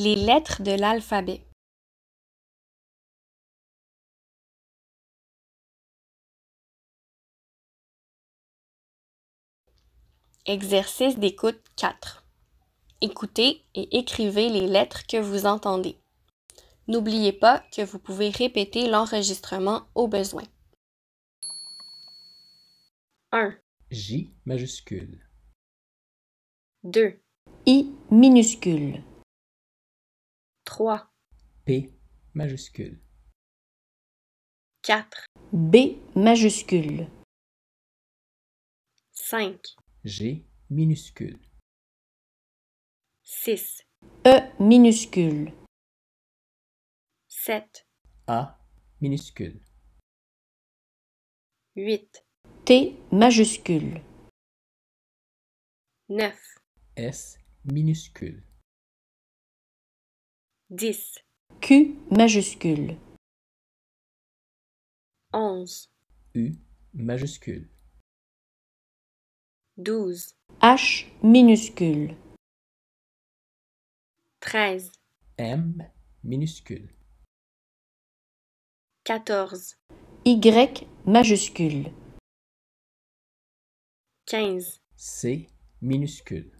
Les lettres de l'alphabet. Exercice d'écoute 4. Écoutez et écrivez les lettres que vous entendez. N'oubliez pas que vous pouvez répéter l'enregistrement au besoin. 1. J majuscule. 2. I minuscule. 3. P majuscule. 4. B majuscule. 5. G minuscule. 6. E minuscule. 7. A minuscule. 8. T majuscule. 9. S minuscule. 10. Q majuscule. 11. U majuscule. 12. H minuscule. 13. M minuscule. 14. Y majuscule. 15. C minuscule.